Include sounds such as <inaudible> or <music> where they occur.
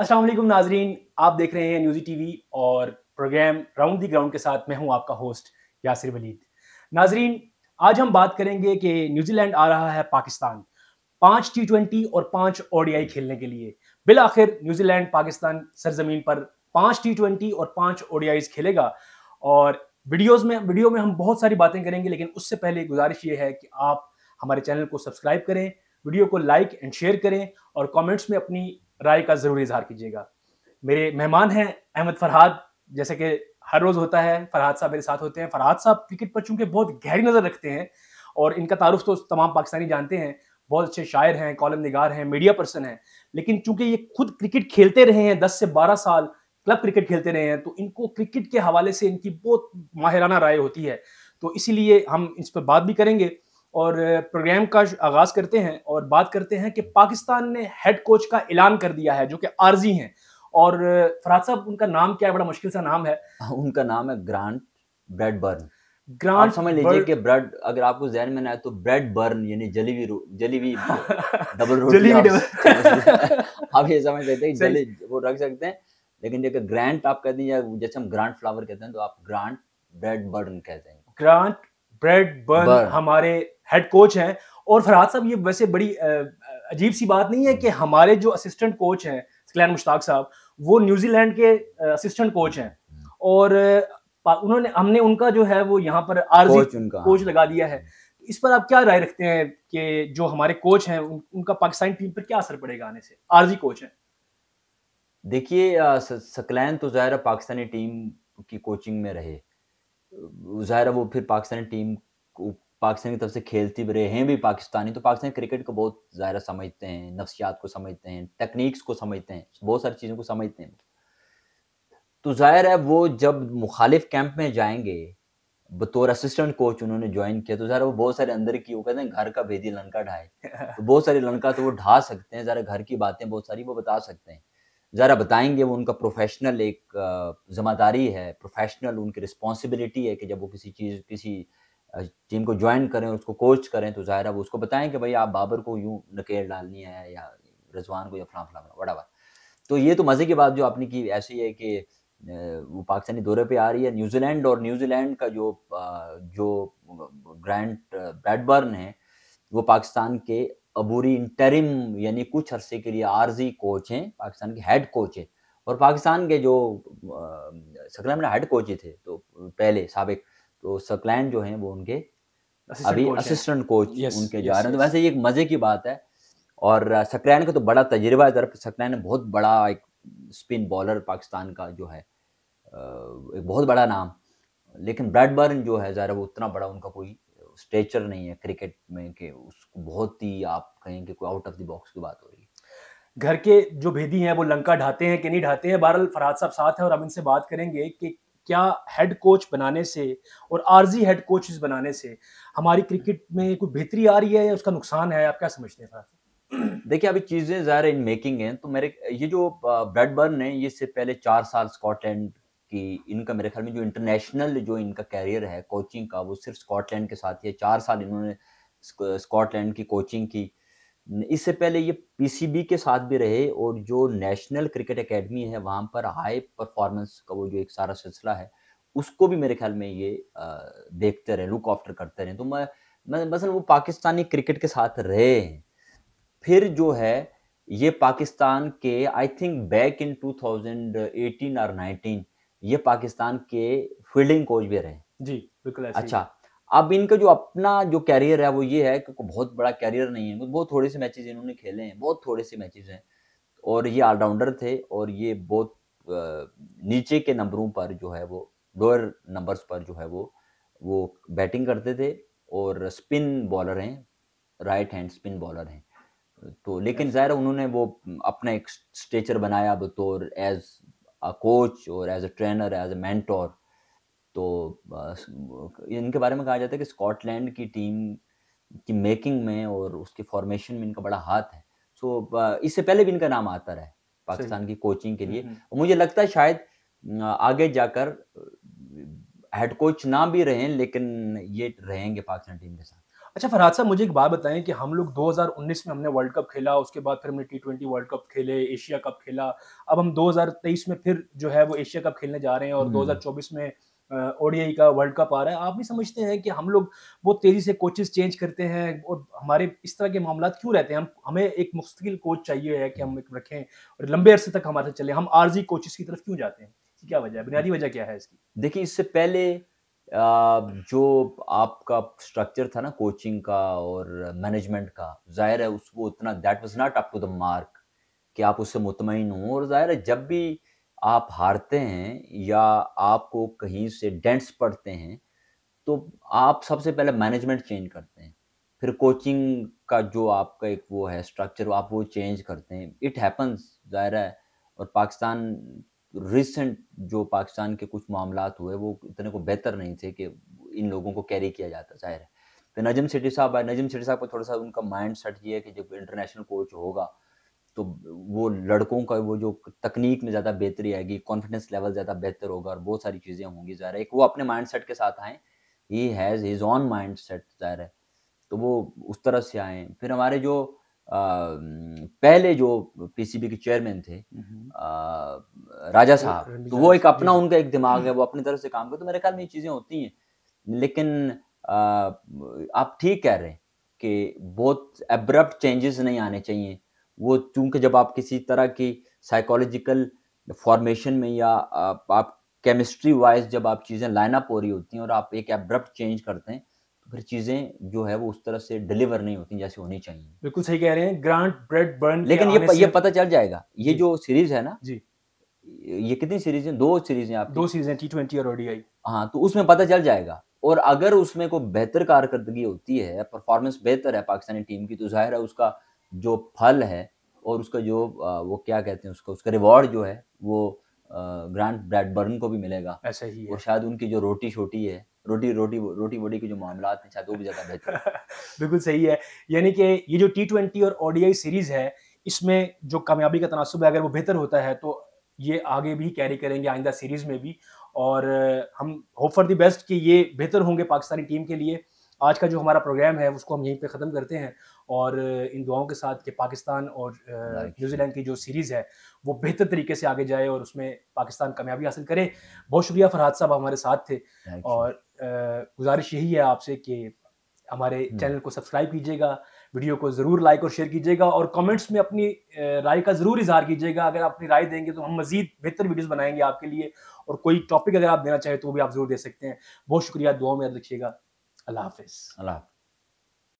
असलम नाजरीन आप देख रहे हैं न्यूज़ी टीवी और प्रोग्राम राउंड दी ग्राउंड के साथ मैं हूं आपका होस्ट यासिर वलीद नाजरीन आज हम बात करेंगे कि न्यूजीलैंड आ रहा है पाकिस्तान पाँच टी ट्वेंटी और पाँच ओडीआई खेलने के लिए बिल आखिर न्यूजीलैंड पाकिस्तान सरजमीन पर पाँच टी ट्वेंटी और पाँच ओडीआई खेलेगा और वीडियोज़ में वीडियो में हम बहुत सारी बातें करेंगे लेकिन उससे पहले गुजारिश ये है कि आप हमारे चैनल को सब्सक्राइब करें वीडियो को लाइक एंड शेयर करें और कमेंट्स में अपनी राय का ज़रूर इजहार कीजिएगा मेरे मेहमान हैं अहमद फरहाद जैसे कि हर रोज़ होता है फरहाद साहब मेरे साथ होते हैं फरहाद साहब क्रिकेट पर चूंकि बहुत गहरी नज़र रखते हैं और इनका तारुफ तो तमाम पाकिस्तानी जानते हैं बहुत अच्छे शायर हैं कॉलम निगार हैं मीडिया पर्सन हैं लेकिन चूंकि ये खुद क्रिकेट खेलते रहे हैं दस से बारह साल क्लब क्रिकेट खेलते रहे हैं तो इनको क्रिकेट के हवाले से इनकी बहुत माहिराना राय होती है तो इसीलिए हम इस पर बात भी करेंगे और प्रोग्राम का आगाज़ करते हैं और बात करते हैं कि पाकिस्तान ने हेड कोच का ऐलान कर दिया है जो कि आर्जी हैं और फराज साहब उनका नाम क्या है बड़ा मुश्किल सा नाम है हाँ, उनका नाम है ग्रांट ब्रेडबर्न ग्रांट समझ लीजिए कि ब्रेड अगर आपको जहन में ना तो ब्रेड बर्न यानी जली हुई जली हुई डबल रोटी आप, <laughs> आप ये समझ लेते हैं जली वो रख सकते हैं लेकिन जब ग्रांट आप कहते हैं या जैसे हम ग्रांट फ्लावर कहते हैं तो आप ग्रांट ब्रेड बर्न कहते हैं ग्रांट ब्रेड बर्न हमारे हेड कोच हैं और फरहाद साहब ये वैसे बड़ी अजीब सी बात नहीं है कि हमारे जो असिस्टेंट कोच हैं स्कलैन मुश्ताक साहब वो न्यूजीलैंड के असिस्टेंट कोच हैं और उन्होंने हमने उनका जो है वो यहाँ पर आरजी कोच, हाँ। लगा दिया है इस पर आप क्या राय रखते हैं कि जो हमारे कोच हैं उनका पाकिस्तान टीम पर क्या असर पड़ेगा आने से आरजी कोच हैं देखिए सकलैन तो ज़ाहिर पाकिस्तानी टीम की कोचिंग में रहे ज़ाहिर है वो फिर पाकिस्तानी टीम को पाकिस्तान की तरफ से खेलते भी रहे हैं भी पाकिस्तानी तो पाकिस्तान क्रिकेट को बहुत ज़ाहिर समझते हैं नफ्सियात को समझते हैं टेक्निक्स को समझते हैं बहुत सारी चीज़ों को समझते हैं तो ज़ाहिर है वो जब मुखालिफ कैंप में जाएंगे बतौर असिस्टेंट कोच उन्होंने ज्वाइन किया तो ज़रा वो बहुत सारे अंदर की वो कहते हैं घर का भेदी लनका ढाए <laughs> तो बहुत सारे लनका तो वो ढा सकते हैं ज़रा घर की बातें बहुत सारी वो बता सकते हैं ज़रा बताएंगे वो उनका प्रोफेशनल एक ज़िम्मेदारी है प्रोफेशनल उनकी रिस्पॉन्सिबिलिटी है कि जब वो किसी चीज़ किसी टीम को ज्वाइन करें उसको कोच करें तो ज़ाहिर है वो उसको बताएं कि भाई आप बाबर को यूँ नकेल डालनी है या रजवान को या फलां फलां वड़ा तो ये तो मज़े की बात जो आपने की ऐसी है कि वो पाकिस्तानी दौरे पे आ रही है न्यूजीलैंड और न्यूजीलैंड का जो जो ग्रैंड ब्रैडबर्न है वो पाकिस्तान के अबूरी इंटरिम यानी कुछ अरसे के लिए आरजी कोच हैं पाकिस्तान के हेड कोच हैं और पाकिस्तान के जो सकलैंड हेड कोच थे तो पहले सबक तो सकलैंड जो हैं वो उनके अभी असिस्टेंट कोच yes, उनके जा रहे हैं तो वैसे ये एक मज़े की बात है और सकलैंड का तो बड़ा तजर्बा है तरफ सकलैंड बहुत बड़ा एक स्पिन बॉलर पाकिस्तान का जो है एक बहुत बड़ा नाम लेकिन ब्रैडबर्न जो है ज़रा वो उतना बड़ा उनका कोई स्ट्रेचर नहीं है क्रिकेट में कि उसको बहुत ही आप कहें कि कोई आउट ऑफ द बॉक्स की बात हो रही है घर के जो भेदी हैं वो लंका ढाते हैं कि नहीं ढाते हैं बहरहाल फराज साहब साथ हैं और हम इनसे बात करेंगे कि क्या हेड कोच बनाने से और आरजी हेड कोचेस बनाने से हमारी क्रिकेट में कोई बेहतरी आ रही है या उसका नुकसान है आप क्या समझते हैं फरहाद देखिए अभी चीज़ें ज़ाहिर इन मेकिंग हैं तो मेरे ये जो ब्रेडबर्न है ये इससे पहले चार साल स्कॉटलैंड कि इनका मेरे ख्याल में जो इंटरनेशनल जो इनका कैरियर है कोचिंग का वो सिर्फ स्कॉटलैंड के साथ ही है चार साल इन्होंने स्कॉटलैंड की कोचिंग की इससे पहले ये पीसीबी के साथ भी रहे और जो नेशनल क्रिकेट एकेडमी है वहाँ पर हाई परफॉर्मेंस का वो जो एक सारा सिलसिला है उसको भी मेरे ख्याल में ये देखते रहे लुक आफ्टर करते रहे तो मैं मैं मसलन वो पाकिस्तानी क्रिकेट के साथ रहे हैं फिर जो है ये पाकिस्तान के आई थिंक बैक इन 2018 और 19 ये पाकिस्तान के फील्डिंग कोच भी रहे जी बिल्कुल अच्छा अब इनका जो अपना जो कैरियर है वो ये है कि बहुत बड़ा कैरियर नहीं है बहुत थोड़े से मैचेस इन्होंने खेले हैं बहुत थोड़े से मैचेस हैं और ये ऑलराउंडर थे और ये बहुत नीचे के नंबरों पर जो है वो लोअर नंबर्स पर जो है वो वो बैटिंग करते थे और स्पिन बॉलर हैं राइट हैंड स्पिन बॉलर हैं तो लेकिन ज़ाहिर उन्होंने वो अपना एक स्टेचर बनाया बतौर तो एज अ कोच और as a trainer as a mentor तो इनके बारे में कहा जाता है कि स्कॉटलैंड की टीम की मेकिंग में और उसके फॉर्मेशन में इनका बड़ा हाथ है सो so, इससे पहले भी इनका नाम आता रहा है पाकिस्तान की कोचिंग के लिए और मुझे लगता है शायद आगे जाकर हेड कोच ना भी रहें लेकिन ये रहेंगे पाकिस्तान टीम के साथ अच्छा फरहाद साहब मुझे एक बात बताएं कि हम लोग 2019 में हमने वर्ल्ड कप खेला उसके बाद फिर हमने टी ट्वेंटी वर्ल्ड कप खेले एशिया कप खेला अब हम 2023 में फिर जो है वो एशिया कप खेलने जा रहे हैं और 2024 हम्म। में ओडीआई का वर्ल्ड कप आ रहा है आप भी समझते हैं कि हम लोग बहुत तेज़ी से कोचेस चेंज करते हैं और हमारे इस तरह के मामला क्यों रहते हैं हम हमें एक मुस्तकिल कोच चाहिए है कि हम एक रखें और लंबे अरसे तक हमारे साथ चले हम आर्जी कोचेस की तरफ क्यों जाते हैं क्या वजह है बुनियादी वजह क्या है इसकी देखिए इससे पहले जो आपका स्ट्रक्चर था ना कोचिंग का और मैनेजमेंट का जाहिर है उसको उतना that was not up to the mark कि आप उससे मुतमिन हों और जाहिर है जब भी आप हारते हैं या आपको कहीं से डेंट्स पड़ते हैं तो आप सबसे पहले मैनेजमेंट चेंज करते हैं फिर कोचिंग का जो आपका एक वो है स्ट्रक्चर आप वो चेंज करते हैं इट हैपन्स जाहिर है और पाकिस्तान रिसेंट जो पाकिस्तान के कुछ मामला हुए वो इतने को बेहतर नहीं थे कि इन लोगों को कैरी किया जाता जाहिर है तो नजम सिटी साहब आए नजम सिटी साहब को थोड़ा सा उनका माइंड सेट ये है कि जब इंटरनेशनल कोच होगा तो वो लड़कों का वो जो तकनीक में ज़्यादा बेहतरी आएगी कॉन्फिडेंस लेवल ज़्यादा बेहतर होगा और बहुत सारी चीज़ें होंगी ज़ाहिर है एक वो अपने माइंड सेट के साथ आए ही has his own mindset ज़ाहिर है तो वो उस तरह से आए फिर हमारे जो आ, पहले जो पीसीबी के चेयरमैन थे आ, हम्म। राजा साहब तो वो एक अपना उनका एक दिमाग है वो अपनी तरफ से काम करते तो मेरे ख्याल में ये चीज़ें होती हैं लेकिन आ, आप ठीक कह रहे हैं कि बहुत एब्रप्ट चेंजेस नहीं आने चाहिए वो चूंकि जब आप किसी तरह की साइकोलॉजिकल फॉर्मेशन में या आप आप केमिस्ट्री वाइज जब आप चीज़ें लाइन अप हो रही होती हैं और आप एक एब्रप्ट चेंज करते हैं तो फिर चीज़ें जो है वो उस तरह से डिलीवर नहीं होती जैसे होनी चाहिए बिल्कुल सही कह रहे हैं ग्रांट ब्रेड बर्न लेकिन ये प, ये पता चल जाएगा ये जो सीरीज है ना जी ये कितनी सीरीज है दो सीरीज है आपकी दो सीरीज है टी ट्वेंटी और ओडीआई हाँ तो उसमें पता चल जाएगा और अगर उसमें कोई बेहतर कारकर्दगी होती है परफॉर्मेंस बेहतर है पाकिस्तानी टीम की तो जाहिर है उसका जो फल है और उसका जो वो क्या कहते हैं उसका उसका रिवॉर्ड जो है वो ग्रांट ब्रैडबर्न को भी मिलेगा ऐसे ही और शायद उनकी जो रोटी छोटी है रोटी रोटी रोटी बोटी के जो मामला हैं शायद वो भी ज़्यादा बेहतर <laughs> बिल्कुल सही है यानी कि ये जो टी ट्वेंटी और ओडीआई सीरीज़ है इसमें जो कामयाबी का तनासब है अगर वो बेहतर होता है तो ये आगे भी कैरी करेंगे आइंदा सीरीज़ में भी और हम होप फॉर द बेस्ट कि ये बेहतर होंगे पाकिस्तानी टीम के लिए आज का जो हमारा प्रोग्राम है उसको हम यहीं पे ख़त्म करते हैं और इन दुआओं के साथ कि पाकिस्तान और न्यूजीलैंड की जो सीरीज़ है वो बेहतर तरीके से आगे जाए और उसमें पाकिस्तान कामयाबी हासिल करे बहुत शुक्रिया फरहाद साहब हमारे साथ थे और गुजारिश यही है आपसे कि हमारे हम्म। चैनल को सब्सक्राइब कीजिएगा वीडियो को ज़रूर लाइक और शेयर कीजिएगा और कमेंट्स में अपनी राय का ज़रूर इजहार कीजिएगा अगर आप अपनी राय देंगे तो हम मजीद बेहतर वीडियोस बनाएंगे आपके लिए और कोई टॉपिक अगर आप देना चाहें तो वो भी आप ज़रूर दे सकते हैं बहुत शुक्रिया दुआ में याद रखिएगा अल्लाह हाफिज़ अल्लाह